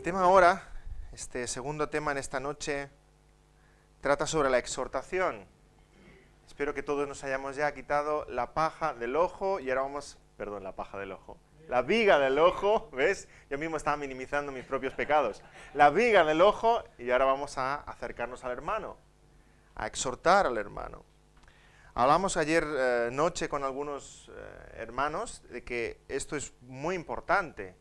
el tema ahora, este segundo tema en esta noche, trata sobre la exhortación. Espero que todos nos hayamos ya quitado la paja del ojo y ahora vamos, perdón, la paja del ojo, la viga del ojo, ¿ves? Yo mismo estaba minimizando mis propios pecados. La viga del ojo y ahora vamos a acercarnos al hermano, a exhortar al hermano. Hablamos ayer eh, noche con algunos eh, hermanos de que esto es muy importante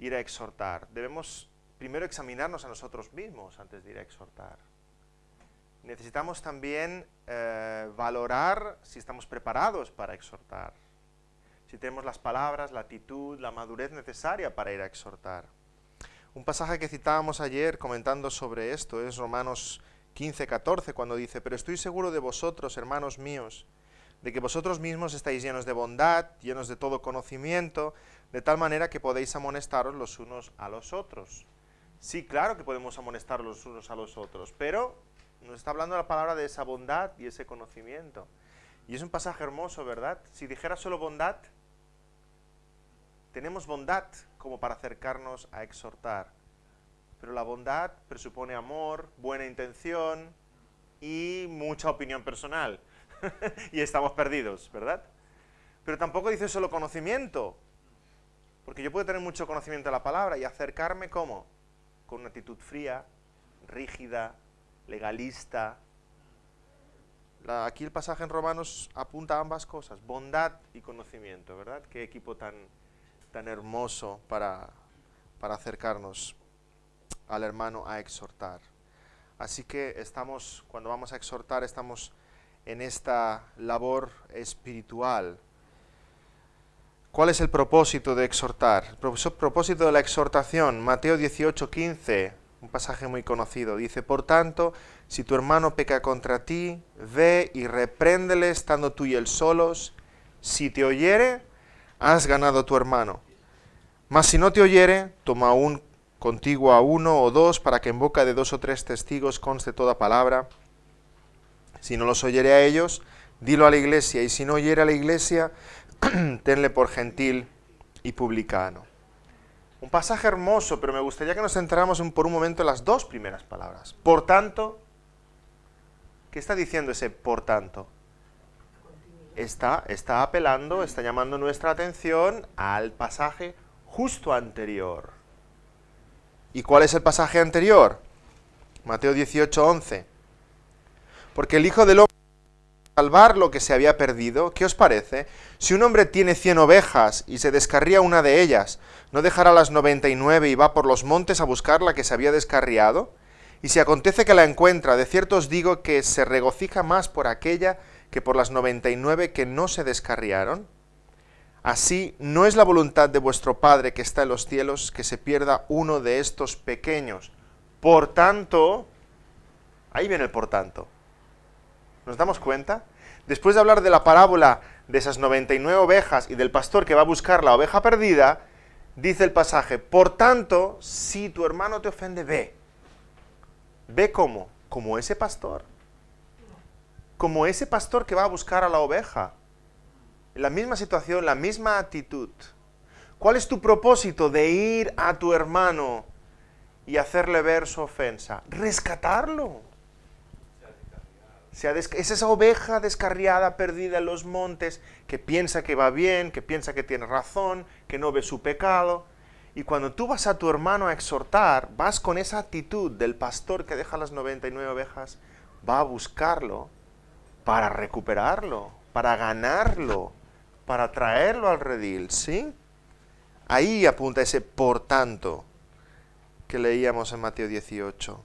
ir a exhortar. Debemos primero examinarnos a nosotros mismos antes de ir a exhortar. Necesitamos también eh, valorar si estamos preparados para exhortar, si tenemos las palabras, la actitud, la madurez necesaria para ir a exhortar. Un pasaje que citábamos ayer comentando sobre esto es Romanos 15, 14, cuando dice, pero estoy seguro de vosotros, hermanos míos, de que vosotros mismos estáis llenos de bondad, llenos de todo conocimiento, de tal manera que podéis amonestaros los unos a los otros. Sí, claro que podemos amonestar los unos a los otros, pero nos está hablando la palabra de esa bondad y ese conocimiento. Y es un pasaje hermoso, ¿verdad? Si dijera solo bondad, tenemos bondad como para acercarnos a exhortar. Pero la bondad presupone amor, buena intención y mucha opinión personal. y estamos perdidos, ¿verdad? Pero tampoco dice solo conocimiento, porque yo puedo tener mucho conocimiento de la palabra y acercarme ¿cómo? con una actitud fría, rígida, legalista. aquí el pasaje en Romanos apunta a ambas cosas, bondad y conocimiento, ¿verdad? Qué equipo tan, tan hermoso para, para acercarnos al hermano a exhortar. Así que estamos, cuando vamos a exhortar, estamos en esta labor espiritual ¿Cuál es el propósito de exhortar? El propósito de la exhortación, Mateo 18, 15, un pasaje muy conocido, dice, por tanto, si tu hermano peca contra ti, ve y repréndele estando tú y él solos, si te oyere, has ganado a tu hermano. Mas si no te oyere, toma un contigo a uno o dos para que en boca de dos o tres testigos conste toda palabra. Si no los oyere a ellos, dilo a la iglesia, y si no oyere a la iglesia, tenle por gentil y publicano. Un pasaje hermoso, pero me gustaría que nos centráramos por un momento en las dos primeras palabras. Por tanto, ¿qué está diciendo ese por tanto? Está, está apelando, está llamando nuestra atención al pasaje justo anterior. ¿Y cuál es el pasaje anterior? Mateo 18, 11. Porque el Hijo del Hombre salvar lo que se había perdido? ¿Qué os parece? Si un hombre tiene cien ovejas y se descarría una de ellas, ¿no dejará las 99 y y va por los montes a buscar la que se había descarriado? Y si acontece que la encuentra, de cierto os digo que se regocija más por aquella que por las noventa y nueve que no se descarriaron. Así, no es la voluntad de vuestro Padre que está en los cielos que se pierda uno de estos pequeños. Por tanto, ahí viene el por tanto. ¿Nos damos cuenta? Después de hablar de la parábola de esas 99 ovejas y del pastor que va a buscar la oveja perdida, dice el pasaje, por tanto, si tu hermano te ofende, ve. Ve cómo, como ese pastor. Como ese pastor que va a buscar a la oveja. La misma situación, la misma actitud. ¿Cuál es tu propósito de ir a tu hermano y hacerle ver su ofensa? Rescatarlo es esa oveja descarriada, perdida en los montes, que piensa que va bien, que piensa que tiene razón, que no ve su pecado. Y cuando tú vas a tu hermano a exhortar, vas con esa actitud del pastor que deja las 99 ovejas, va a buscarlo para recuperarlo, para ganarlo, para traerlo al redil, ¿sí? Ahí apunta ese por tanto que leíamos en Mateo 18.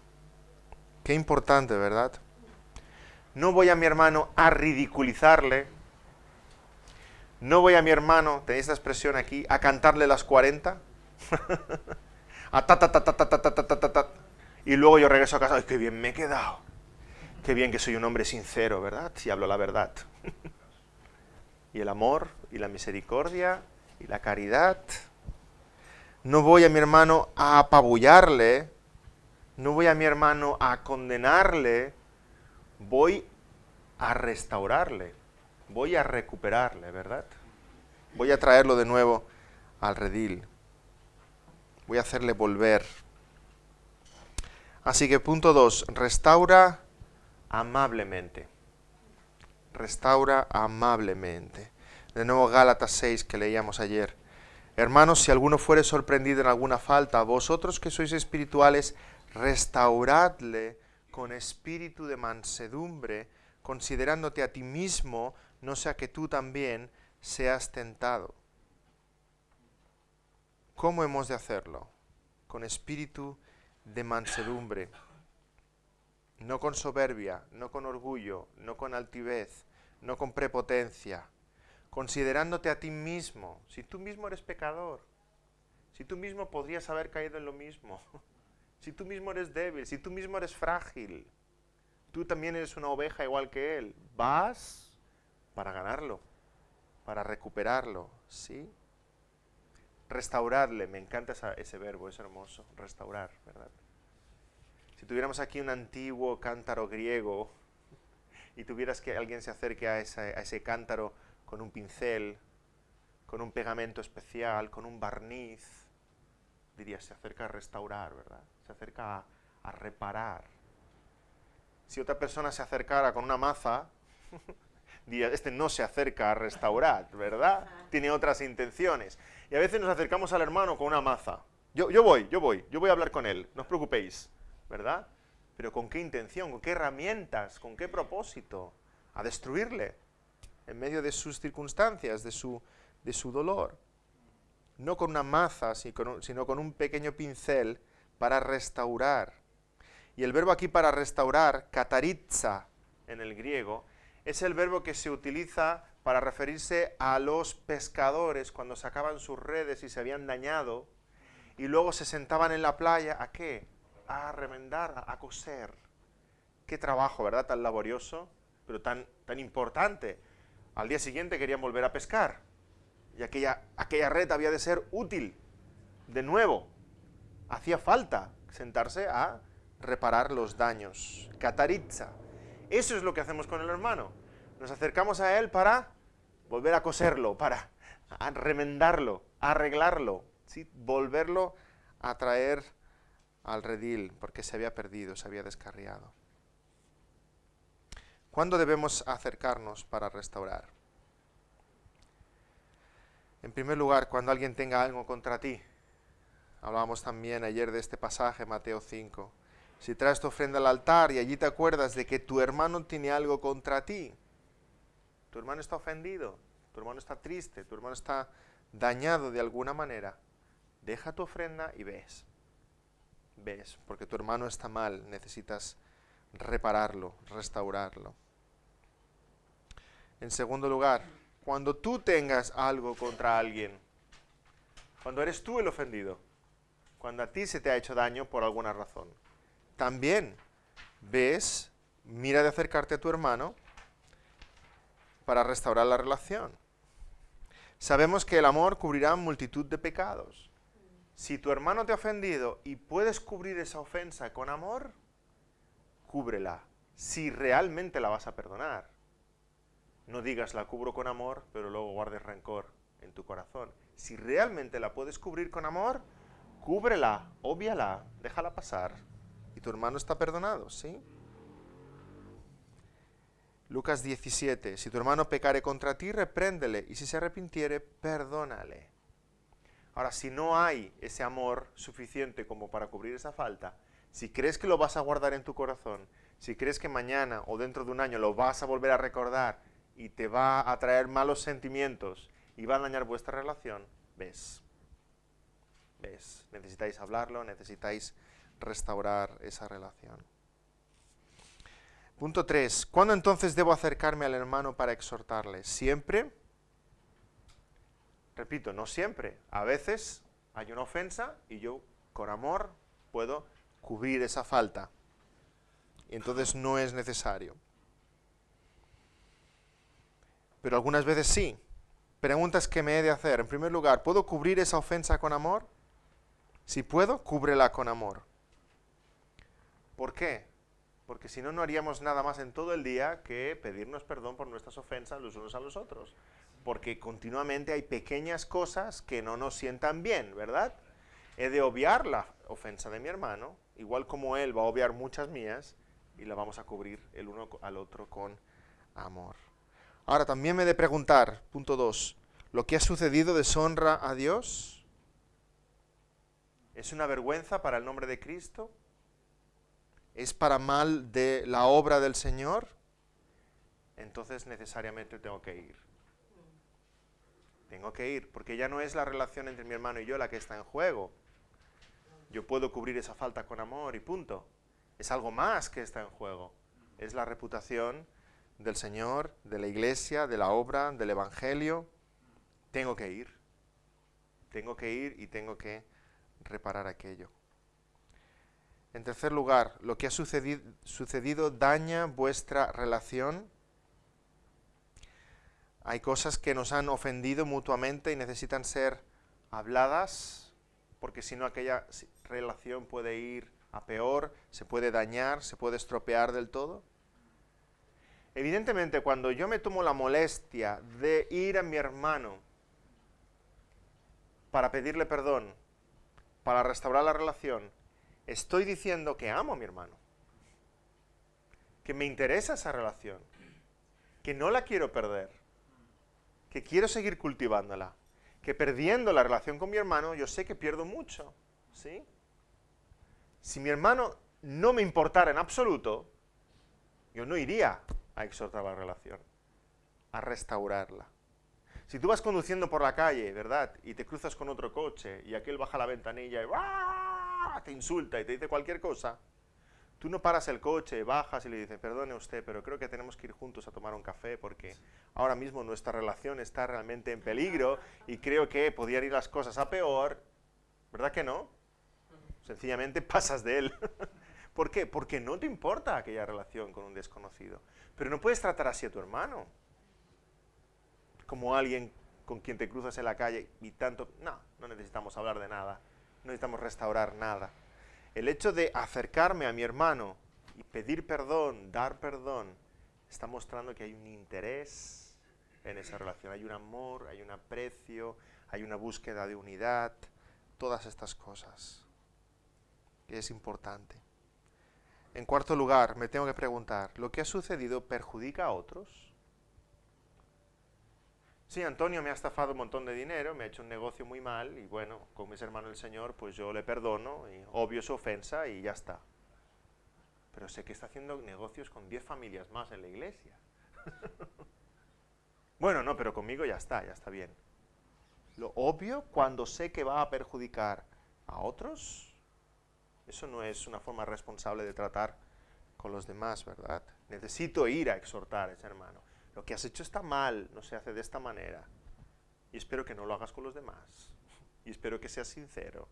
Qué importante, ¿verdad? no voy a mi hermano a ridiculizarle, no voy a mi hermano, tenéis esta expresión aquí, a cantarle las 40, a ta ta ta ta ta ta ta ta y luego yo regreso a casa, ¡ay, qué bien me he quedado! Qué bien que soy un hombre sincero, ¿verdad? Si hablo la verdad. y el amor, y la misericordia, y la caridad. No voy a mi hermano a apabullarle, no voy a mi hermano a condenarle, voy a restaurarle, voy a recuperarle, ¿verdad? Voy a traerlo de nuevo al redil, voy a hacerle volver. Así que punto 2, restaura amablemente. Restaura amablemente. De nuevo Gálatas 6 que leíamos ayer. Hermanos, si alguno fuere sorprendido en alguna falta, vosotros que sois espirituales, restauradle con espíritu de mansedumbre, considerándote a ti mismo, no sea que tú también seas tentado. ¿Cómo hemos de hacerlo? Con espíritu de mansedumbre, no con soberbia, no con orgullo, no con altivez, no con prepotencia, considerándote a ti mismo, si tú mismo eres pecador, si tú mismo podrías haber caído en lo mismo. si tú mismo eres débil, si tú mismo eres frágil, tú también eres una oveja igual que él, vas para ganarlo, para recuperarlo, ¿sí? Restaurarle, me encanta ese verbo, es hermoso, restaurar, ¿verdad? Si tuviéramos aquí un antiguo cántaro griego y tuvieras que alguien se acerque a ese, a ese cántaro con un pincel, con un pegamento especial, con un barniz, dirías, se acerca a restaurar, ¿verdad? se acerca a, reparar. Si otra persona se acercara con una maza, este no se acerca a restaurar, ¿verdad? Tiene otras intenciones. Y a veces nos acercamos al hermano con una maza. Yo, voy, yo voy, yo voy a hablar con él, no os preocupéis, ¿verdad? Pero ¿con qué intención? ¿Con qué herramientas? ¿Con qué propósito? A destruirle en medio de sus circunstancias, de su, de su dolor. No con una maza, sino con un pequeño pincel para restaurar. Y el verbo aquí para restaurar, kataritza en el griego, es el verbo que se utiliza para referirse a los pescadores cuando sacaban sus redes y se habían dañado y luego se sentaban en la playa a qué? A remendar, a coser. Qué trabajo, ¿verdad? Tan laborioso, pero tan, tan importante. Al día siguiente querían volver a pescar y aquella, aquella red había de ser útil de nuevo hacía falta sentarse a reparar los daños. Kataritza. Eso es lo que hacemos con el hermano. Nos acercamos a él para volver a coserlo, para remendarlo, arreglarlo, volverlo a traer al redil, porque se había perdido, se había descarriado. ¿Cuándo debemos acercarnos para restaurar? En primer lugar, cuando alguien tenga algo contra ti, Hablábamos también ayer de este pasaje, Mateo 5. Si traes tu ofrenda al altar y allí te acuerdas de que tu hermano tiene algo contra ti, tu hermano está ofendido, tu hermano está triste, tu hermano está dañado de alguna manera, deja tu ofrenda y ves. Ves, porque tu hermano está mal, necesitas repararlo, restaurarlo. En segundo lugar, cuando tú tengas algo contra alguien, cuando eres tú el ofendido, cuando a ti se te ha hecho daño por alguna razón. También ves, mira de acercarte a tu hermano para restaurar la relación. Sabemos que el amor cubrirá multitud de pecados. Si tu hermano te ha ofendido y puedes cubrir esa ofensa con amor, cúbrela, si realmente la vas a perdonar. No digas la cubro con amor, pero luego guardes rencor en tu corazón. Si realmente la puedes cubrir con amor, cúbrela, obviala, déjala pasar y tu hermano está perdonado, ¿sí? Lucas 17, si tu hermano pecare contra ti, repréndele y si se arrepintiere, perdónale. Ahora, si no hay ese amor suficiente como para cubrir esa falta, si crees que lo vas a guardar en tu corazón, si crees que mañana o dentro de un año lo vas a volver a recordar y te va a traer malos sentimientos y va a dañar vuestra relación, ves, necesitáis hablarlo, necesitáis restaurar esa relación. Punto 3. ¿Cuándo entonces debo acercarme al hermano para exhortarle? ¿Siempre? Repito, no siempre. A veces hay una ofensa y yo con amor puedo cubrir esa falta. Y entonces no es necesario. Pero algunas veces sí. Preguntas que me he de hacer. En primer lugar, ¿puedo cubrir esa ofensa con amor? Si puedo, cúbrela con amor. ¿Por qué? Porque si no, no haríamos nada más en todo el día que pedirnos perdón por nuestras ofensas los unos a los otros. Porque continuamente hay pequeñas cosas que no nos sientan bien, ¿verdad? He de obviar la ofensa de mi hermano, igual como él va a obviar muchas mías, y la vamos a cubrir el uno al otro con amor. Ahora también me he de preguntar, punto dos, ¿lo que ha sucedido deshonra a Dios? ¿Es una vergüenza para el nombre de Cristo? ¿Es para mal de la obra del Señor? Entonces necesariamente tengo que ir. Tengo que ir, porque ya no es la relación entre mi hermano y yo la que está en juego. Yo puedo cubrir esa falta con amor y punto. Es algo más que está en juego. Es la reputación del Señor, de la iglesia, de la obra, del Evangelio. Tengo que ir. Tengo que ir y tengo que reparar aquello. En tercer lugar, lo que ha sucedido, sucedido daña vuestra relación. Hay cosas que nos han ofendido mutuamente y necesitan ser habladas, porque si no aquella relación puede ir a peor, se puede dañar, se puede estropear del todo. Evidentemente, cuando yo me tomo la molestia de ir a mi hermano para pedirle perdón, para restaurar la relación, estoy diciendo que amo a mi hermano, que me interesa esa relación, que no la quiero perder, que quiero seguir cultivándola, que perdiendo la relación con mi hermano yo sé que pierdo mucho, ¿sí? Si mi hermano no me importara en absoluto, yo no iría a exhortar la relación, a restaurarla. Si tú vas conduciendo por la calle, ¿verdad? Y te cruzas con otro coche y aquel baja la ventanilla y te insulta y te dice cualquier cosa, tú no paras el coche, bajas y le dices, perdone usted, pero creo que tenemos que ir juntos a tomar un café porque ahora mismo nuestra relación está realmente en peligro y creo que podrían ir las cosas a peor. ¿Verdad que no? Sencillamente pasas de él. ¿Por qué? Porque no te importa aquella relación con un desconocido. Pero no puedes tratar así a tu hermano como alguien con quien te cruzas en la calle y tanto, no, no necesitamos hablar de nada, no necesitamos restaurar nada. El hecho de acercarme a mi hermano y pedir perdón, dar perdón, está mostrando que hay un interés en esa relación, hay un amor, hay un aprecio, hay una búsqueda de unidad, todas estas cosas, es importante. En cuarto lugar, me tengo que preguntar, ¿lo que ha sucedido perjudica a otros? sí, Antonio me ha estafado un montón de dinero, me ha hecho un negocio muy mal y bueno, con mis hermano el Señor, pues yo le perdono, y obvio su ofensa y ya está. Pero sé que está haciendo negocios con 10 familias más en la iglesia. bueno, no, pero conmigo ya está, ya está bien. Lo obvio cuando sé que va a perjudicar a otros, eso no es una forma responsable de tratar con los demás, ¿verdad? Necesito ir a exhortar a ese hermano lo que has hecho está mal, no se hace de esta manera. Y espero que no lo hagas con los demás. Y espero que seas sincero,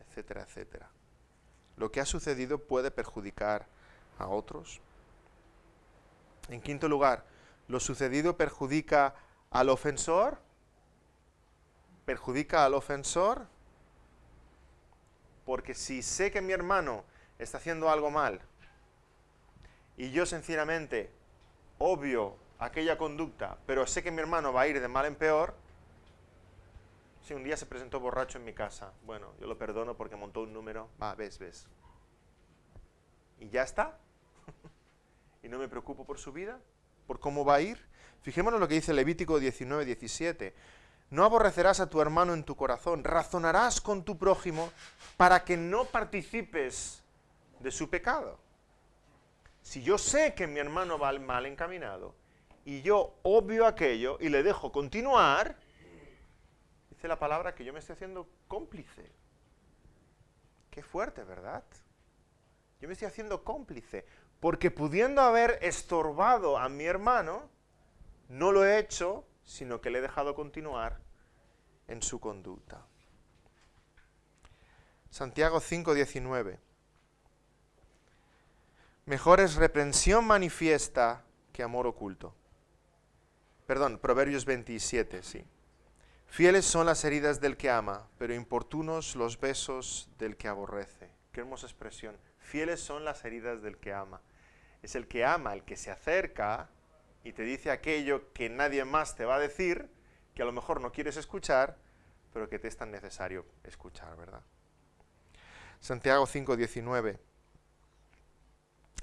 etcétera, etcétera. Lo que ha sucedido puede perjudicar a otros. En quinto lugar, ¿lo sucedido perjudica al ofensor? ¿Perjudica al ofensor? Porque si sé que mi hermano está haciendo algo mal y yo sinceramente obvio aquella conducta, pero sé que mi hermano va a ir de mal en peor, si un día se presentó borracho en mi casa, bueno, yo lo perdono porque montó un número, va, ves, ves. Y ya está. y no me preocupo por su vida, por cómo va a ir. Fijémonos lo que dice Levítico 19, 17. No aborrecerás a tu hermano en tu corazón, razonarás con tu prójimo para que no participes de su pecado. Si yo sé que mi hermano va al mal encaminado, y yo obvio aquello y le dejo continuar, dice la palabra que yo me estoy haciendo cómplice. Qué fuerte, ¿verdad? Yo me estoy haciendo cómplice, porque pudiendo haber estorbado a mi hermano, no lo he hecho, sino que le he dejado continuar en su conducta. Santiago 5:19. Mejor es reprensión manifiesta que amor oculto perdón, Proverbios 27, sí. Fieles son las heridas del que ama, pero importunos los besos del que aborrece. Qué hermosa expresión. Fieles son las heridas del que ama. Es el que ama, el que se acerca y te dice aquello que nadie más te va a decir, que a lo mejor no quieres escuchar, pero que te es tan necesario escuchar, ¿verdad? Santiago 5:19.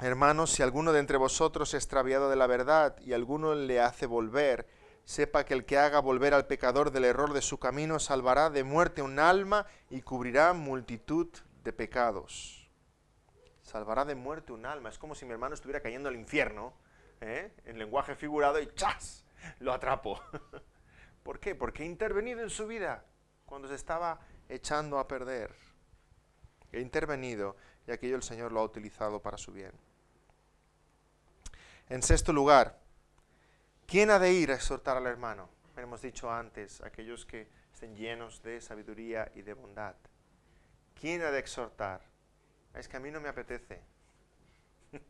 Hermanos, si alguno de entre vosotros es extraviado de la verdad y alguno le hace volver, sepa que el que haga volver al pecador del error de su camino salvará de muerte un alma y cubrirá multitud de pecados. Salvará de muerte un alma. Es como si mi hermano estuviera cayendo al infierno, ¿eh? en lenguaje figurado, y ¡chas! Lo atrapo. ¿Por qué? Porque he intervenido en su vida cuando se estaba echando a perder. He intervenido y aquello el Señor lo ha utilizado para su bien. En sexto lugar, ¿quién ha de ir a exhortar al hermano? Hemos dicho antes, aquellos que estén llenos de sabiduría y de bondad. ¿Quién ha de exhortar? Es que a mí no me apetece.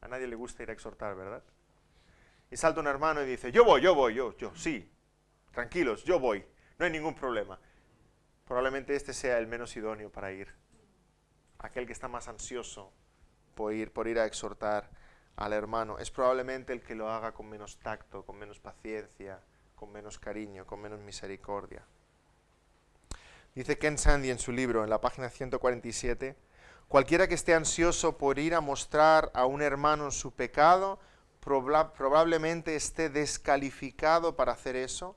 a nadie le gusta ir a exhortar, ¿verdad? Y salta un hermano y dice, yo voy, yo voy, yo, yo, sí, tranquilos, yo voy, no hay ningún problema. Probablemente este sea el menos idóneo para ir. Aquel que está más ansioso por ir, por ir a exhortar al hermano, es probablemente el que lo haga con menos tacto, con menos paciencia, con menos cariño, con menos misericordia. Dice Ken Sandy en su libro, en la página 147, cualquiera que esté ansioso por ir a mostrar a un hermano su pecado, probablemente esté descalificado para hacer eso.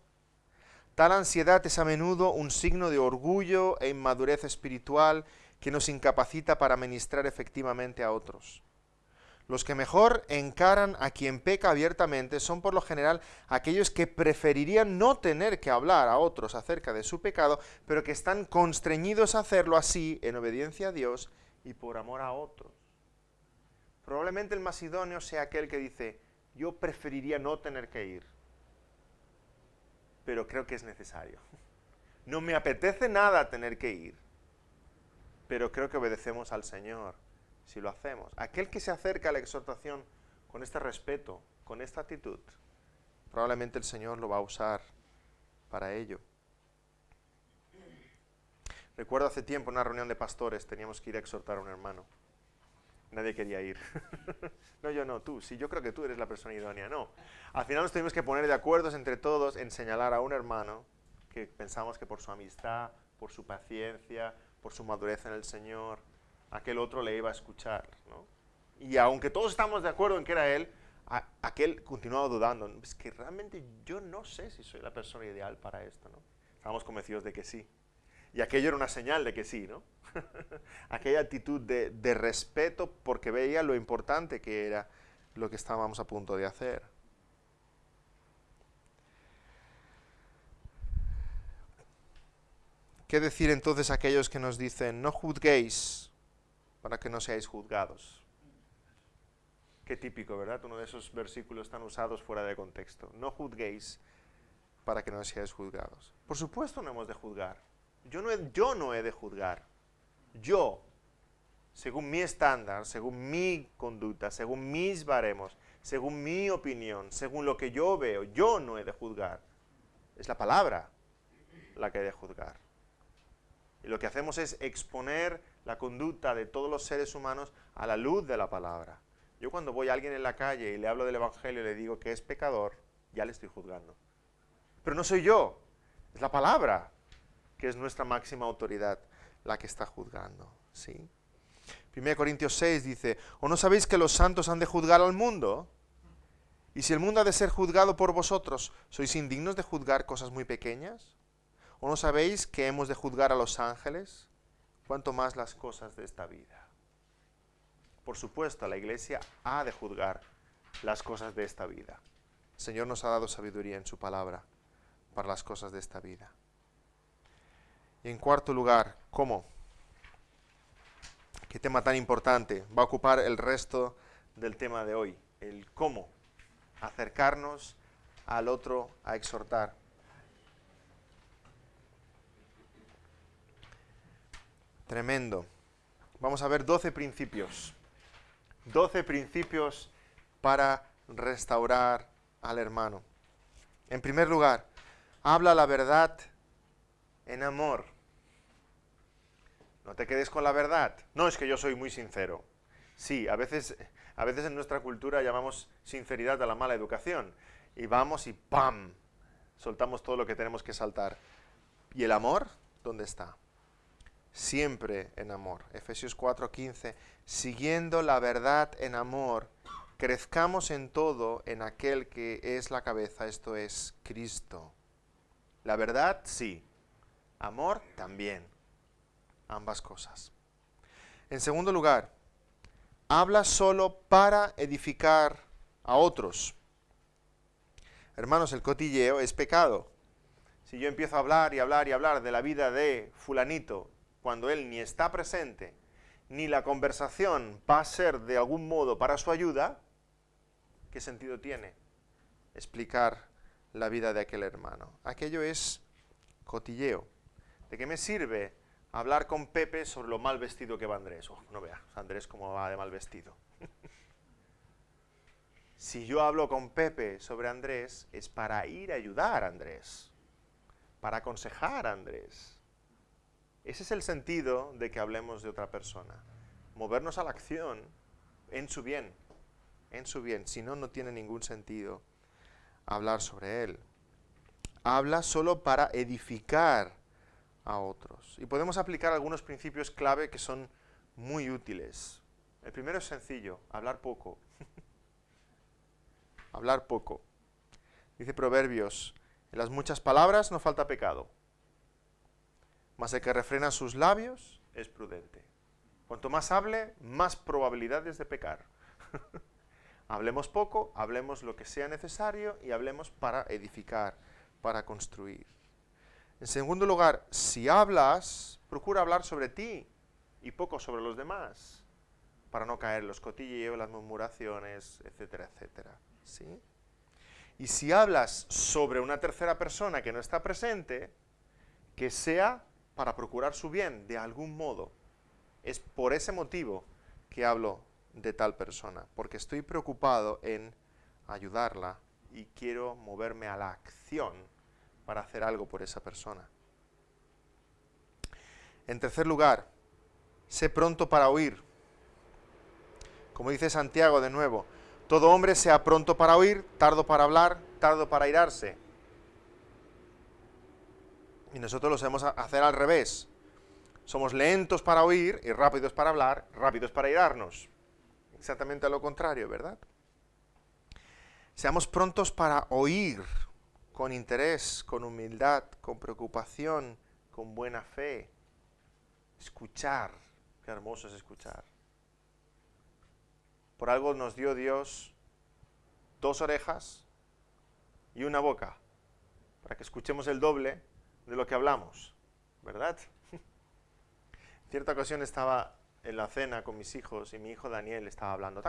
Tal ansiedad es a menudo un signo de orgullo e inmadurez espiritual que nos incapacita para ministrar efectivamente a otros. Los que mejor encaran a quien peca abiertamente son por lo general aquellos que preferirían no tener que hablar a otros acerca de su pecado, pero que están constreñidos a hacerlo así en obediencia a Dios y por amor a otros. Probablemente el más idóneo sea aquel que dice, yo preferiría no tener que ir, pero creo que es necesario. No me apetece nada tener que ir, pero creo que obedecemos al Señor si lo hacemos. Aquel que se acerca a la exhortación con este respeto, con esta actitud, probablemente el Señor lo va a usar para ello. Recuerdo hace tiempo una reunión de pastores, teníamos que ir a exhortar a un hermano. Nadie quería ir. no, yo no, tú. Sí, yo creo que tú eres la persona idónea. No. Al final nos tuvimos que poner de acuerdo entre todos en señalar a un hermano que pensamos que por su amistad, por su paciencia, por su madurez en el Señor, aquel otro le iba a escuchar. ¿no? Y aunque todos estamos de acuerdo en que era él, aquel continuaba dudando. Es que realmente yo no sé si soy la persona ideal para esto. ¿no? Estábamos convencidos de que sí. Y aquello era una señal de que sí, ¿no? Aquella actitud de, respeto porque veía lo importante que era lo que estábamos a punto de hacer. ¿Qué decir entonces aquellos que nos dicen, no juzguéis para que no seáis juzgados. Qué típico, ¿verdad? Uno de esos versículos tan usados fuera de contexto. No juzguéis para que no seáis juzgados. Por supuesto no hemos de juzgar. Yo no he, yo no he de juzgar. Yo, según mi estándar, según mi conducta, según mis baremos, según mi opinión, según lo que yo veo, yo no he de juzgar. Es la palabra la que he de juzgar. Y lo que hacemos es exponer la conducta de todos los seres humanos a la luz de la palabra. Yo cuando voy a alguien en la calle y le hablo del Evangelio y le digo que es pecador, ya le estoy juzgando. Pero no soy yo, es la palabra, que es nuestra máxima autoridad, la que está juzgando. ¿sí? 1 Corintios 6 dice, ¿o no sabéis que los santos han de juzgar al mundo? Y si el mundo ha de ser juzgado por vosotros, ¿sois indignos de juzgar cosas muy pequeñas? ¿O no sabéis que hemos de juzgar a los ángeles? Cuanto más las cosas de esta vida. Por supuesto, la iglesia ha de juzgar las cosas de esta vida. El Señor nos ha dado sabiduría en su palabra para las cosas de esta vida. Y en cuarto lugar, ¿cómo? Qué tema tan importante. Va a ocupar el resto del tema de hoy, el cómo acercarnos al otro a exhortar. Tremendo. Vamos a ver 12 principios. 12 principios para restaurar al hermano. En primer lugar, habla la verdad en amor. No te quedes con la verdad. No es que yo soy muy sincero. Sí, a veces, a veces en nuestra cultura llamamos sinceridad a la mala educación. Y vamos y ¡pam! Soltamos todo lo que tenemos que saltar. ¿Y el amor? ¿Dónde está? siempre en amor. Efesios 4:15, siguiendo la verdad en amor, crezcamos en todo en aquel que es la cabeza, esto es Cristo. La verdad, sí. Amor, también. Ambas cosas. En segundo lugar, habla solo para edificar a otros. Hermanos, el cotilleo es pecado. Si yo empiezo a hablar y hablar y hablar de la vida de fulanito cuando él ni está presente, ni la conversación va a ser de algún modo para su ayuda, ¿qué sentido tiene explicar la vida de aquel hermano? Aquello es cotilleo. ¿De qué me sirve hablar con Pepe sobre lo mal vestido que va Andrés? Oh, no veas, Andrés cómo va de mal vestido. si yo hablo con Pepe sobre Andrés, es para ir a ayudar a Andrés, para aconsejar a Andrés. Ese es el sentido de que hablemos de otra persona. Movernos a la acción en su bien, en su bien. Si no, no tiene ningún sentido hablar sobre él. Habla solo para edificar a otros. Y podemos aplicar algunos principios clave que son muy útiles. El primero es sencillo, hablar poco. hablar poco. Dice Proverbios, en las muchas palabras no falta pecado. Más el que refrena sus labios es prudente. Cuanto más hable, más probabilidades de pecar. hablemos poco, hablemos lo que sea necesario y hablemos para edificar, para construir. En segundo lugar, si hablas, procura hablar sobre ti y poco sobre los demás, para no caer los cotilleos, las murmuraciones, etcétera, etcétera. ¿Sí? Y si hablas sobre una tercera persona que no está presente, que sea para procurar su bien de algún modo. Es por ese motivo que hablo de tal persona, porque estoy preocupado en ayudarla y quiero moverme a la acción para hacer algo por esa persona. En tercer lugar, sé pronto para oír. Como dice Santiago de nuevo, todo hombre sea pronto para oír, tardo para hablar, tardo para irarse. Y nosotros lo sabemos hacer al revés. Somos lentos para oír y rápidos para hablar, rápidos para irarnos. Exactamente a lo contrario, ¿verdad? Seamos prontos para oír con interés, con humildad, con preocupación, con buena fe. Escuchar. Qué hermoso es escuchar. Por algo nos dio Dios dos orejas y una boca, para que escuchemos el doble de lo que hablamos, ¿verdad? En cierta ocasión estaba en la cena con mis hijos y mi hijo Daniel estaba hablando.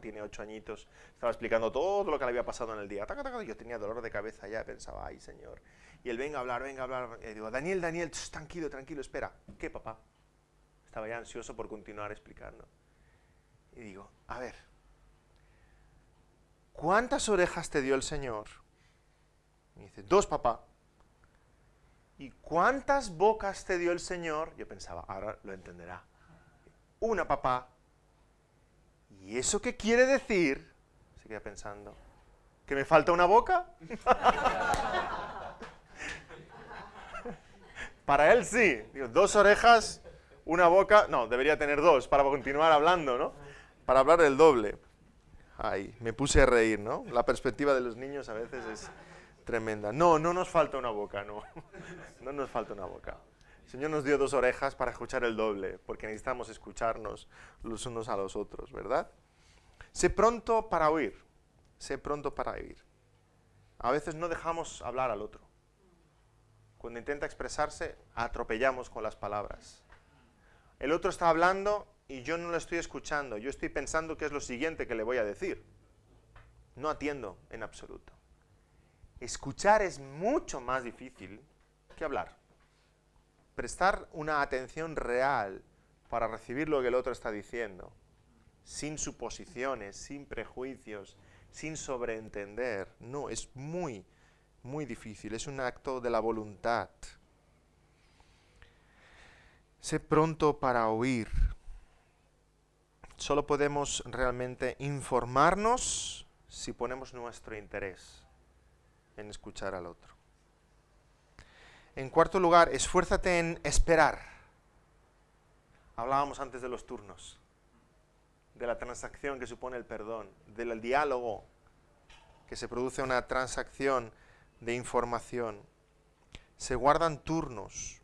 Tiene ocho añitos. Estaba explicando todo lo que le había pasado en el día. Yo tenía dolor de cabeza ya, pensaba, ay señor. Y él, venga a hablar, venga a hablar. Y eh, digo, Daniel, Daniel, tranquilo, tranquilo, espera. ¿Qué, papá? Estaba ya ansioso por continuar explicando. Y digo, a ver, ¿cuántas orejas te dio el Señor? Y dice, dos, papá. ¿Y cuántas bocas te dio el Señor? Yo pensaba, ahora lo entenderá. Una, papá. ¿Y eso qué quiere decir? Seguía pensando. ¿Que me falta una boca? para él sí. dos orejas, una boca. No, debería tener dos para continuar hablando, ¿no? Para hablar del doble. Ay, me puse a reír, ¿no? La perspectiva de los niños a veces es tremenda. No, no nos falta una boca, no. No nos falta una boca. El Señor nos dio dos orejas para escuchar el doble, porque necesitamos escucharnos los unos a los otros, ¿verdad? Sé pronto para oír, sé pronto para oír. A veces no dejamos hablar al otro. Cuando intenta expresarse, atropellamos con las palabras. El otro está hablando y yo no lo estoy escuchando, yo estoy pensando qué es lo siguiente que le voy a decir. No atiendo en absoluto. Escuchar es mucho más difícil que hablar. Prestar una atención real para recibir lo que el otro está diciendo, sin suposiciones, sin prejuicios, sin sobreentender. No, es muy, muy difícil, es un acto de la voluntad. Sé pronto para oír. Solo podemos realmente informarnos si ponemos nuestro interés en escuchar al otro. En cuarto lugar, esfuérzate en esperar. Hablábamos antes de los turnos, de la transacción que supone el perdón, del diálogo que se produce una transacción de información. Se guardan turnos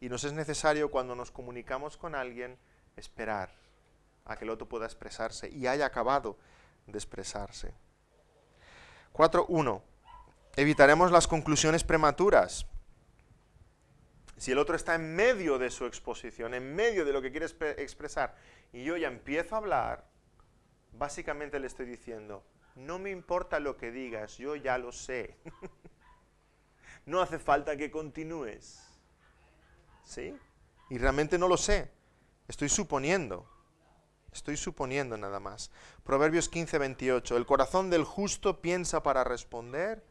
y nos es necesario cuando nos comunicamos con alguien esperar a que el otro pueda expresarse y haya acabado de expresarse. 4.1 evitaremos las conclusiones prematuras. Si el otro está en medio de su exposición, en medio de lo que quiere expresar, y yo ya empiezo a hablar, básicamente le estoy diciendo, no me importa lo que digas, yo ya lo sé. no hace falta que continúes. ¿Sí? Y realmente no lo sé. Estoy suponiendo. Estoy suponiendo nada más. Proverbios 15, 28. El corazón del justo piensa para responder,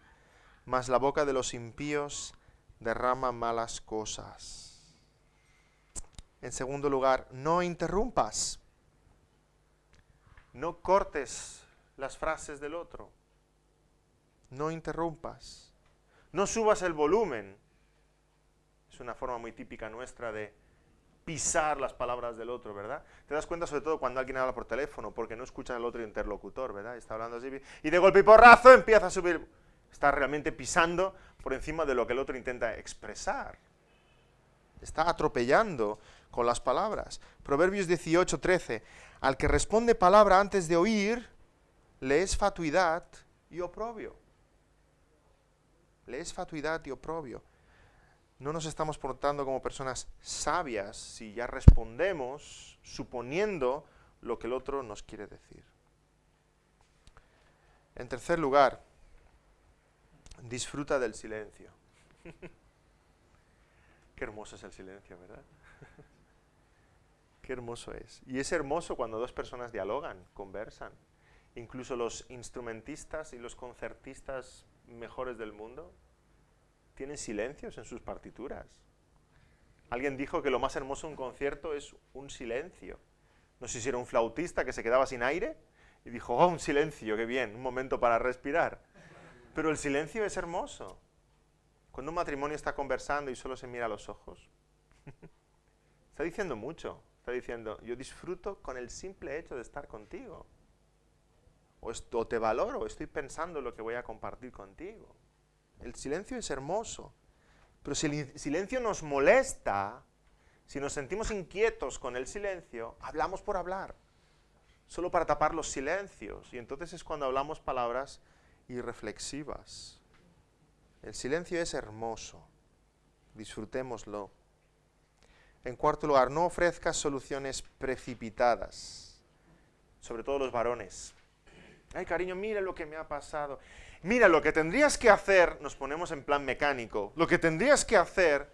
mas la boca de los impíos derrama malas cosas. En segundo lugar, no interrumpas, no cortes las frases del otro, no interrumpas, no subas el volumen. Es una forma muy típica nuestra de pisar las palabras del otro, ¿verdad? Te das cuenta sobre todo cuando alguien habla por teléfono, porque no escucha al otro interlocutor, ¿verdad? Está hablando así y de golpe y porrazo empieza a subir Está realmente pisando por encima de lo que el otro intenta expresar. Está atropellando con las palabras. Proverbios 18, 13. Al que responde palabra antes de oír, le es fatuidad y oprobio. Le es fatuidad y oprobio. No nos estamos portando como personas sabias si ya respondemos suponiendo lo que el otro nos quiere decir. En tercer lugar, disfruta del silencio. Qué hermoso es el silencio, ¿verdad? Qué hermoso es. Y es hermoso cuando dos personas dialogan, conversan. Incluso los instrumentistas y los concertistas mejores del mundo tienen silencios en sus partituras. Alguien dijo que lo más hermoso de un concierto es un silencio. No sé si era un flautista que se quedaba sin aire y dijo, oh, un silencio, qué bien, un momento para respirar. Pero el silencio es hermoso. Cuando un matrimonio está conversando y solo se mira a los ojos, está diciendo mucho. Está diciendo, yo disfruto con el simple hecho de estar contigo. O, o te valoro, estoy pensando lo que voy a compartir contigo. El silencio es hermoso. Pero si el silencio nos molesta, si nos sentimos inquietos con el silencio, hablamos por hablar, solo para tapar los silencios. Y entonces es cuando hablamos palabras y reflexivas. El silencio es hermoso, disfrutémoslo. En cuarto lugar, no ofrezcas soluciones precipitadas, sobre todo los varones. Ay, cariño, mira lo que me ha pasado. Mira, lo que tendrías que hacer, nos ponemos en plan mecánico, lo que tendrías que hacer,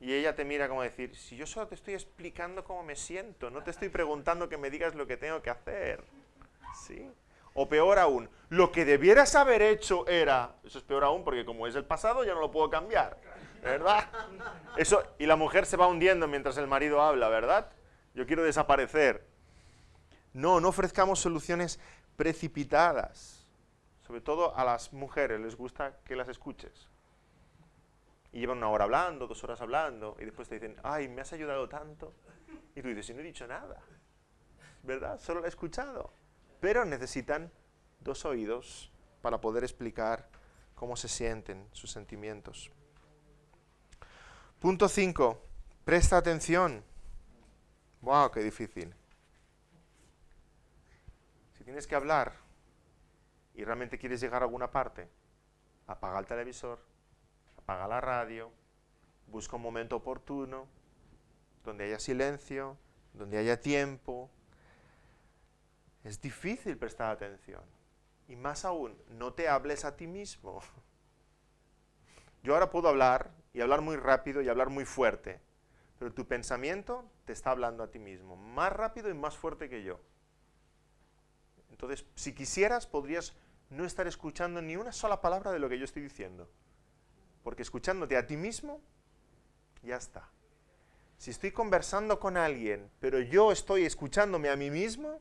y ella te mira como decir, si yo solo te estoy explicando cómo me siento, no te estoy preguntando que me digas lo que tengo que hacer. ¿Sí? O peor aún, lo que debieras haber hecho era, eso es peor aún porque como es el pasado ya no lo puedo cambiar, ¿verdad? Eso, y la mujer se va hundiendo mientras el marido habla, ¿verdad? Yo quiero desaparecer. No, no ofrezcamos soluciones precipitadas. Sobre todo a las mujeres les gusta que las escuches. Y llevan una hora hablando, dos horas hablando, y después te dicen, ay, me has ayudado tanto. Y tú dices, y no he dicho nada. ¿Verdad? Solo la he escuchado. Pero necesitan dos oídos para poder explicar cómo se sienten sus sentimientos. Punto 5. Presta atención. ¡Wow! ¡Qué difícil! Si tienes que hablar y realmente quieres llegar a alguna parte, apaga el televisor, apaga la radio, busca un momento oportuno, donde haya silencio, donde haya tiempo. Es difícil prestar atención. Y más aún, no te hables a ti mismo. Yo ahora puedo hablar y hablar muy rápido y hablar muy fuerte, pero tu pensamiento te está hablando a ti mismo, más rápido y más fuerte que yo. Entonces, si quisieras, podrías no estar escuchando ni una sola palabra de lo que yo estoy diciendo, porque escuchándote a ti mismo, ya está. Si estoy conversando con alguien, pero yo estoy escuchándome a mí mismo,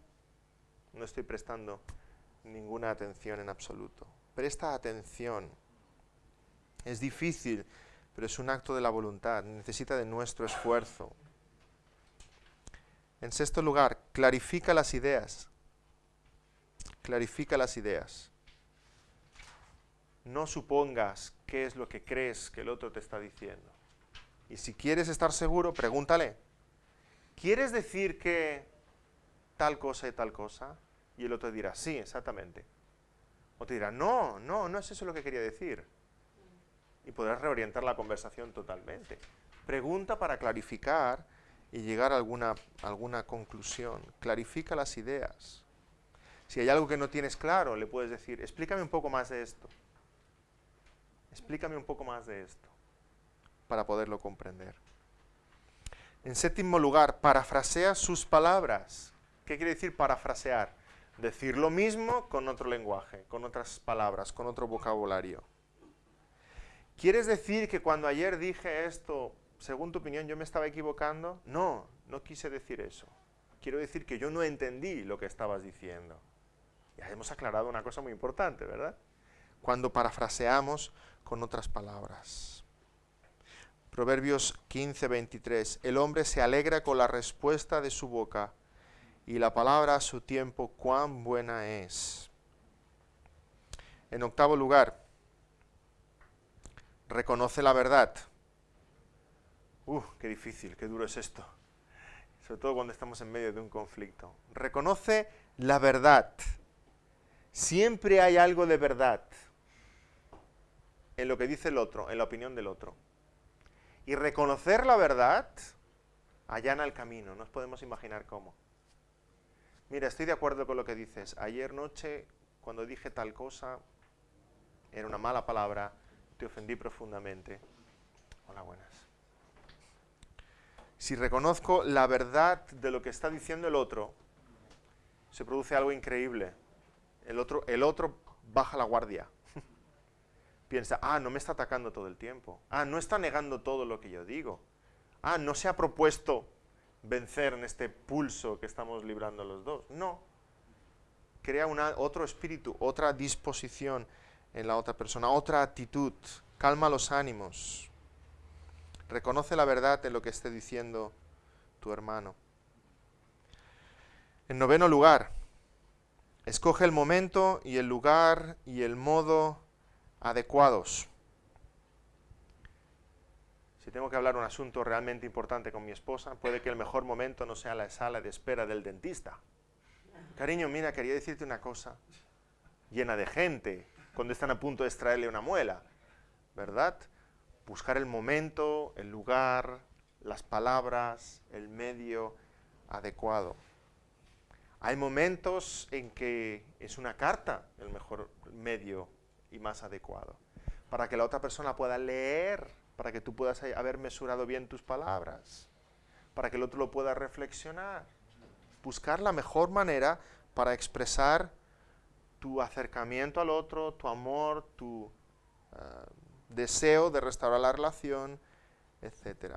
no estoy prestando ninguna atención en absoluto. Presta atención. Es difícil, pero es un acto de la voluntad, necesita de nuestro esfuerzo. En sexto lugar, clarifica las ideas. Clarifica las ideas. No supongas qué es lo que crees que el otro te está diciendo. Y si quieres estar seguro, pregúntale. ¿Quieres decir que tal cosa y tal cosa? Y el otro dirá, sí, exactamente. O te dirá, no, no, no es eso lo que quería decir. Y podrás reorientar la conversación totalmente. Pregunta para clarificar y llegar a alguna, alguna conclusión. Clarifica las ideas. Si hay algo que no tienes claro, le puedes decir, explícame un poco más de esto. Explícame un poco más de esto, para poderlo comprender. En séptimo lugar, parafrasea sus palabras. ¿Qué quiere decir parafrasear? decir lo mismo con otro lenguaje, con otras palabras, con otro vocabulario. ¿Quieres decir que cuando ayer dije esto, según tu opinión, yo me estaba equivocando? No, no quise decir eso. Quiero decir que yo no entendí lo que estabas diciendo. Ya hemos aclarado una cosa muy importante, ¿verdad? Cuando parafraseamos con otras palabras. Proverbios 15, 23. El hombre se alegra con la respuesta de su boca, y la palabra a su tiempo cuán buena es. En octavo lugar, reconoce la verdad. Uf, qué difícil, qué duro es esto. Sobre todo cuando estamos en medio de un conflicto. Reconoce la verdad. Siempre hay algo de verdad en lo que dice el otro, en la opinión del otro. Y reconocer la verdad allana el camino. No nos podemos imaginar cómo. Mira, estoy de acuerdo con lo que dices. Ayer noche, cuando dije tal cosa, era una mala palabra, te ofendí profundamente. Hola, buenas. Si reconozco la verdad de lo que está diciendo el otro, se produce algo increíble. El otro, el otro baja la guardia. Piensa, ah, no me está atacando todo el tiempo. Ah, no está negando todo lo que yo digo. Ah, no se ha propuesto vencer en este pulso que estamos librando los dos. No. Crea una, otro espíritu, otra disposición en la otra persona, otra actitud. Calma los ánimos. Reconoce la verdad en lo que esté diciendo tu hermano. En noveno lugar, escoge el momento y el lugar y el modo adecuados si tengo que hablar un asunto realmente importante con mi esposa, puede que el mejor momento no sea la sala de espera del dentista. Cariño, mira, quería decirte una cosa llena de gente, cuando están a punto de extraerle una muela, ¿verdad? Buscar el momento, el lugar, las palabras, el medio adecuado. Hay momentos en que es una carta el mejor medio y más adecuado, para que la otra persona pueda leer para que tú puedas haber mesurado bien tus palabras, para que el otro lo pueda reflexionar, buscar la mejor manera para expresar tu acercamiento al otro, tu amor, tu ah, deseo de restaurar la relación, etc.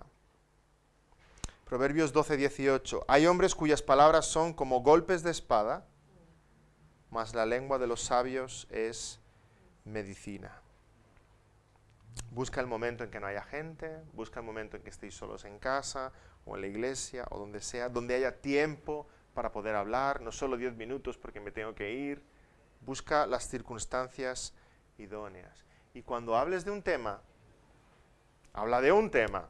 Proverbios 12, 18. Hay hombres cuyas palabras son como golpes de espada, mas la lengua de los sabios es medicina. Busca el momento en que no haya gente, busca el momento en que estéis solos en casa o en la iglesia o donde sea, donde haya tiempo para poder hablar, no solo 10 minutos porque me tengo que ir. Busca las circunstancias idóneas. Y cuando hables de un tema, habla de un tema.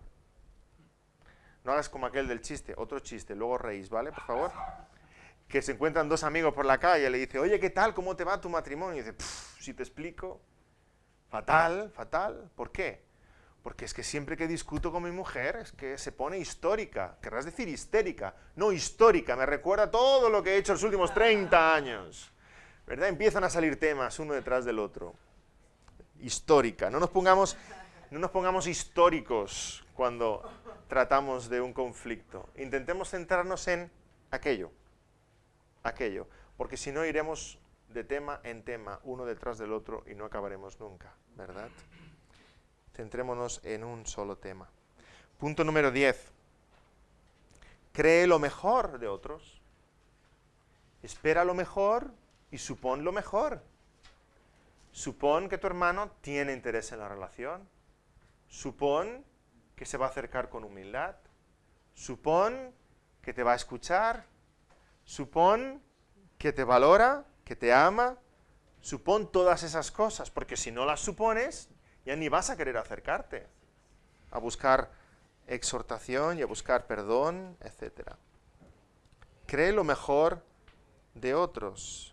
No hagas como aquel del chiste, otro chiste, luego reís, ¿vale? Por favor. Que se encuentran dos amigos por la calle le dice, oye, ¿qué tal? ¿Cómo te va tu matrimonio? Y dice, si te explico, Fatal, fatal. ¿Por qué? Porque es que siempre que discuto con mi mujer es que se pone histórica. Querrás decir histérica. No, histórica. Me recuerda todo lo que he hecho en los últimos 30 años. ¿Verdad? Empiezan a salir temas uno detrás del otro. Histórica. No nos pongamos, no nos pongamos históricos cuando tratamos de un conflicto. Intentemos centrarnos en aquello. Aquello. Porque si no iremos de tema en tema, uno detrás del otro, y no acabaremos nunca, ¿verdad? Centrémonos en un solo tema. Punto número 10. Cree lo mejor de otros. Espera lo mejor y supón lo mejor. Supón que tu hermano tiene interés en la relación. Supón que se va a acercar con humildad. Supón que te va a escuchar. Supón que te valora que te ama, supón todas esas cosas, porque si no las supones, ya ni vas a querer acercarte a buscar exhortación y a buscar perdón, etc. Cree lo mejor de otros.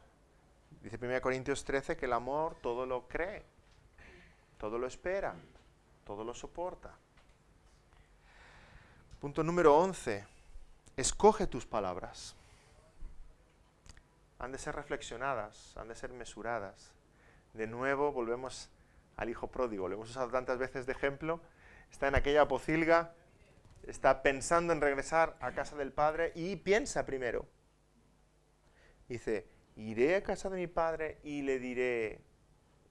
Dice 1 Corintios 13 que el amor todo lo cree, todo lo espera, todo lo soporta. Punto número 11. Escoge tus palabras han de ser reflexionadas, han de ser mesuradas. De nuevo volvemos al hijo pródigo, lo hemos usado tantas veces de ejemplo, está en aquella pocilga, está pensando en regresar a casa del padre y piensa primero. Dice, iré a casa de mi padre y le diré.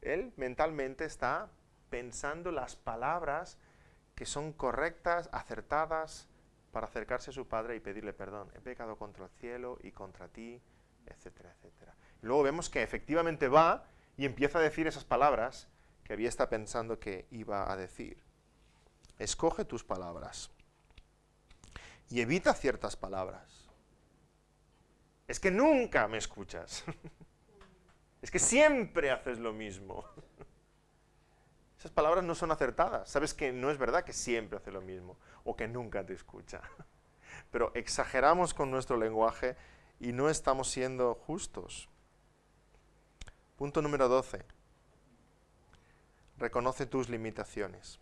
Él mentalmente está pensando las palabras que son correctas, acertadas, para acercarse a su padre y pedirle perdón. He pecado contra el cielo y contra ti etcétera, etcétera. Y luego vemos que efectivamente va y empieza a decir esas palabras que había estado pensando que iba a decir. Escoge tus palabras y evita ciertas palabras. Es que nunca me escuchas. es que siempre haces lo mismo. Esas palabras no son acertadas. Sabes que no es verdad que siempre hace lo mismo o que nunca te escucha. Pero exageramos con nuestro lenguaje y no estamos siendo justos. Punto número 12. Reconoce tus limitaciones.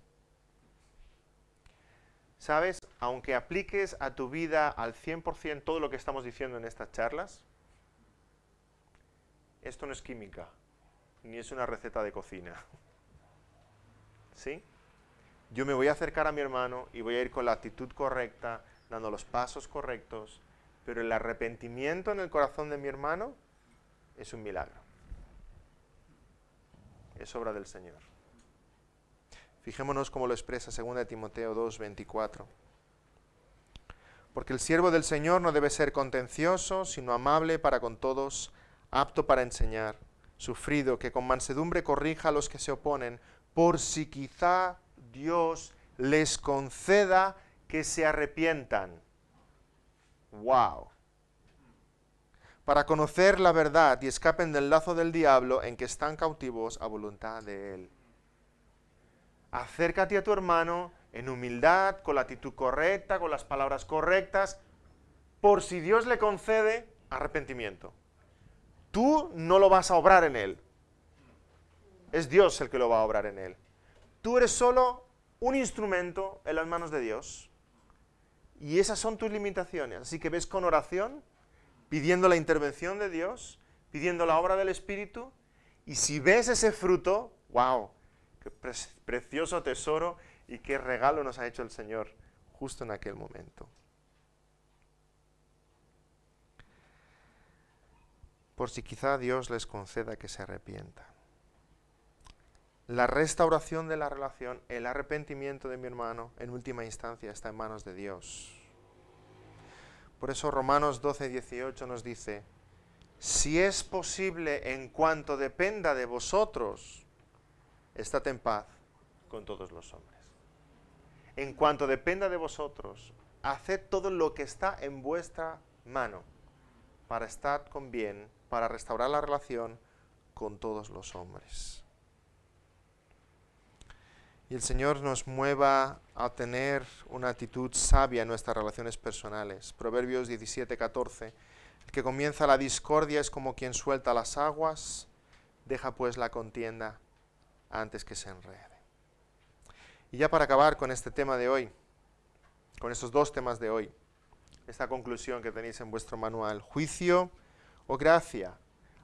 ¿Sabes? Aunque apliques a tu vida al 100% todo lo que estamos diciendo en estas charlas, esto no es química, ni es una receta de cocina. ¿Sí? Yo me voy a acercar a mi hermano y voy a ir con la actitud correcta, dando los pasos correctos, pero el arrepentimiento en el corazón de mi hermano es un milagro. Es obra del Señor. Fijémonos cómo lo expresa 2 Timoteo 2, 24. Porque el siervo del Señor no debe ser contencioso, sino amable para con todos, apto para enseñar, sufrido, que con mansedumbre corrija a los que se oponen, por si quizá Dios les conceda que se arrepientan. ¡Wow! Para conocer la verdad y escapen del lazo del diablo en que están cautivos a voluntad de él. Acércate a tu hermano en humildad, con la actitud correcta, con las palabras correctas, por si Dios le concede arrepentimiento. Tú no lo vas a obrar en él. Es Dios el que lo va a obrar en él. Tú eres solo un instrumento en las manos de Dios y esas son tus limitaciones. Así que ves con oración, pidiendo la intervención de Dios, pidiendo la obra del Espíritu, y si ves ese fruto, wow, qué precioso tesoro y qué regalo nos ha hecho el Señor justo en aquel momento. Por si quizá Dios les conceda que se arrepientan. La restauración de la relación, el arrepentimiento de mi hermano, en última instancia, está en manos de Dios. Por eso Romanos 12, 18 nos dice, si es posible en cuanto dependa de vosotros, estad en paz con todos los hombres. En cuanto dependa de vosotros, haced todo lo que está en vuestra mano para estar con bien, para restaurar la relación con todos los hombres y el Señor nos mueva a tener una actitud sabia en nuestras relaciones personales. Proverbios 17, 14. El que comienza la discordia es como quien suelta las aguas, deja pues la contienda antes que se enrede. Y ya para acabar con este tema de hoy, con estos dos temas de hoy, esta conclusión que tenéis en vuestro manual, juicio o gracia.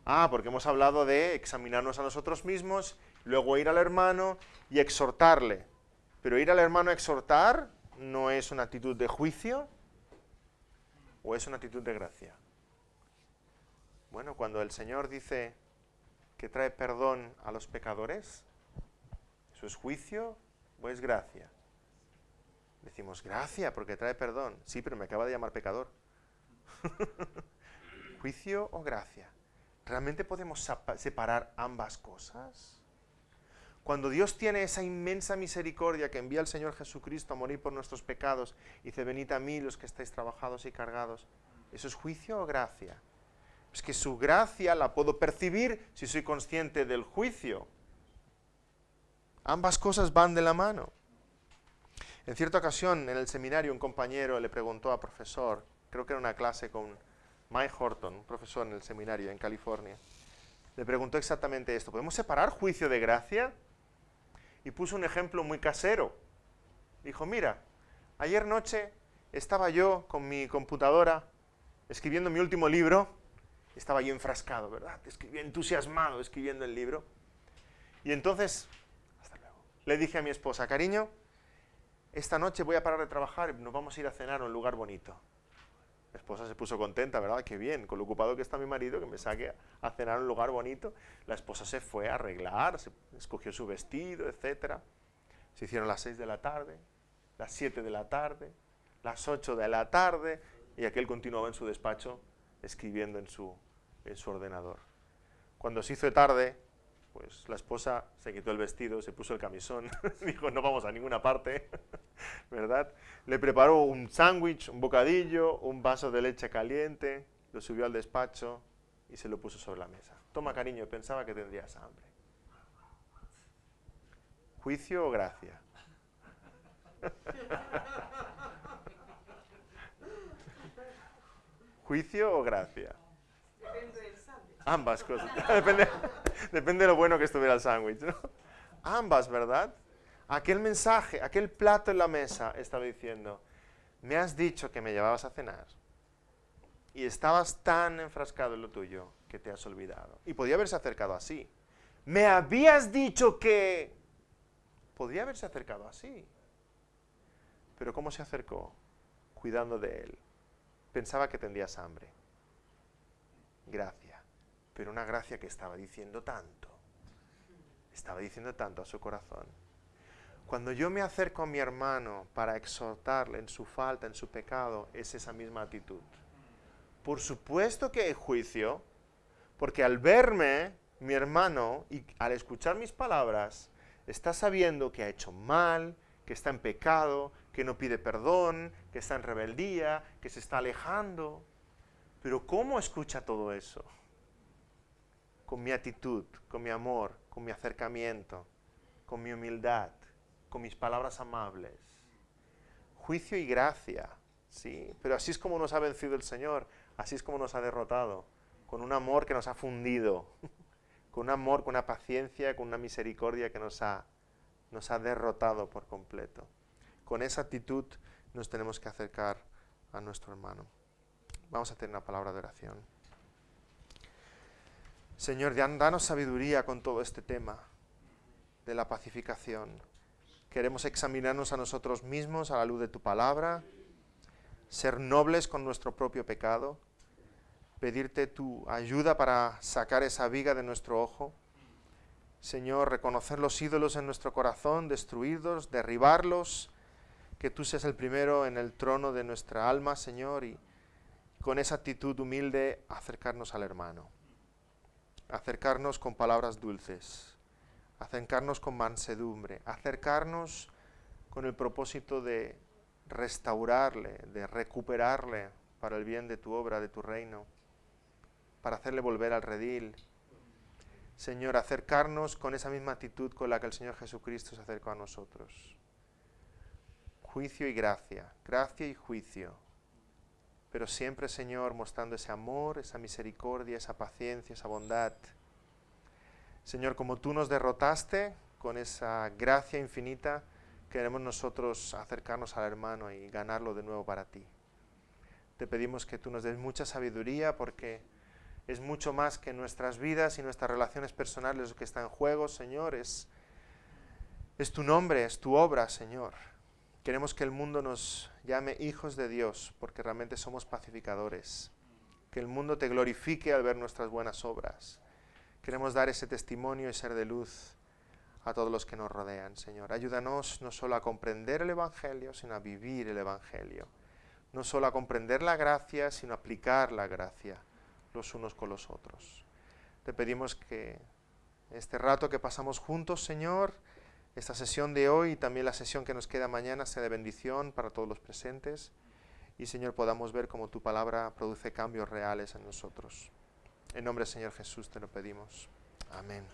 Ah, porque hemos hablado de examinarnos a nosotros mismos Luego ir al hermano y exhortarle. Pero ir al hermano a exhortar no es una actitud de juicio o es una actitud de gracia. Bueno, cuando el Señor dice que trae perdón a los pecadores, ¿eso es juicio o es gracia? Decimos, gracia, porque trae perdón. Sí, pero me acaba de llamar pecador. ¿Juicio o gracia? ¿Realmente podemos separar ambas cosas? Cuando Dios tiene esa inmensa misericordia que envía el Señor Jesucristo a morir por nuestros pecados, y dice, venid a mí los que estáis trabajados y cargados, ¿eso es juicio o gracia? Es que su gracia la puedo percibir si soy consciente del juicio. Ambas cosas van de la mano. En cierta ocasión, en el seminario, un compañero le preguntó a profesor, creo que era una clase con Mike Horton, un profesor en el seminario en California, le preguntó exactamente esto, ¿podemos separar juicio de gracia? y puso un ejemplo muy casero. Dijo, mira, ayer noche estaba yo con mi computadora escribiendo mi último libro, estaba yo enfrascado, ¿verdad? Escribí entusiasmado escribiendo el libro. Y entonces le dije a mi esposa, cariño, esta noche voy a parar de trabajar, nos vamos a ir a cenar a un lugar bonito. La esposa se puso contenta, ¿verdad? Qué bien, con lo ocupado que está mi marido, que me saque a cenar en un lugar bonito. La esposa se fue a arreglar, escogió su vestido, etc. Se hicieron las 6 de la tarde, las 7 de la tarde, las 8 de la tarde, y aquel continuaba en su despacho escribiendo en su ordenador. Cuando se hizo tarde, pues la esposa se quitó el vestido, se puso el camisón, dijo, no vamos a ninguna parte, ¿verdad? Le preparó un sándwich, un bocadillo, un vaso de leche caliente, lo subió al despacho y se lo puso sobre la mesa. Toma cariño, pensaba que tendrías hambre. ¿Juicio o gracia? ¿Juicio o gracia? Ambas cosas. depende, de lo bueno que estuviera el sándwich. ¿no? Ambas, ¿verdad? Aquel mensaje, aquel plato en la mesa estaba diciendo, me has dicho que me llevabas a cenar y estabas tan enfrascado en lo tuyo que te has olvidado. Y podía haberse acercado así. Me habías dicho que... podía haberse acercado así. Pero ¿cómo se acercó? Cuidando de él. Pensaba que tendrías hambre. Gracias pero una gracia que estaba diciendo tanto. Estaba diciendo tanto a su corazón. Cuando yo me acerco a mi hermano para exhortarle en su falta, en su pecado, es esa misma actitud. Por supuesto que hay juicio, porque al verme, mi hermano, y al escuchar mis palabras, está sabiendo que ha hecho mal, que está en pecado, que no pide perdón, que está en rebeldía, que se está alejando. Pero ¿cómo escucha todo eso? con mi actitud, con mi amor, con mi acercamiento, con mi humildad, con mis palabras amables. Juicio y gracia, sí, pero así es como nos ha vencido el Señor, así es como nos ha derrotado, con un amor que nos ha fundido, con un amor, con una paciencia, con una misericordia que nos ha, nos ha derrotado por completo. Con esa actitud nos tenemos que acercar a nuestro hermano. Vamos a tener una palabra de oración. Señor, danos sabiduría con todo este tema de la pacificación. Queremos examinarnos a nosotros mismos a la luz de tu palabra, ser nobles con nuestro propio pecado, pedirte tu ayuda para sacar esa viga de nuestro ojo. Señor, reconocer los ídolos en nuestro corazón, destruirlos, derribarlos, que tú seas el primero en el trono de nuestra alma, Señor, y con esa actitud humilde acercarnos al hermano acercarnos con palabras dulces, acercarnos con mansedumbre, acercarnos con el propósito de restaurarle, de recuperarle para el bien de tu obra, de tu reino, para hacerle volver al redil. Señor, acercarnos con esa misma actitud con la que el Señor Jesucristo se acercó a nosotros. Juicio y gracia, gracia y juicio pero siempre, Señor, mostrando ese amor, esa misericordia, esa paciencia, esa bondad. Señor, como tú nos derrotaste con esa gracia infinita, queremos nosotros acercarnos al hermano y ganarlo de nuevo para ti. Te pedimos que tú nos des mucha sabiduría porque es mucho más que nuestras vidas y nuestras relaciones personales lo que está en juego, Señor. Es, es tu nombre, es tu obra, Señor. Queremos que el mundo nos llame hijos de Dios porque realmente somos pacificadores. Que el mundo te glorifique al ver nuestras buenas obras. Queremos dar ese testimonio y ser de luz a todos los que nos rodean, Señor. Ayúdanos no solo a comprender el Evangelio, sino a vivir el Evangelio. No solo a comprender la gracia, sino a aplicar la gracia los unos con los otros. Te pedimos que este rato que pasamos juntos, Señor, esta sesión de hoy y también la sesión que nos queda mañana sea de bendición para todos los presentes y Señor podamos ver cómo tu palabra produce cambios reales en nosotros. En nombre del Señor Jesús te lo pedimos. Amén.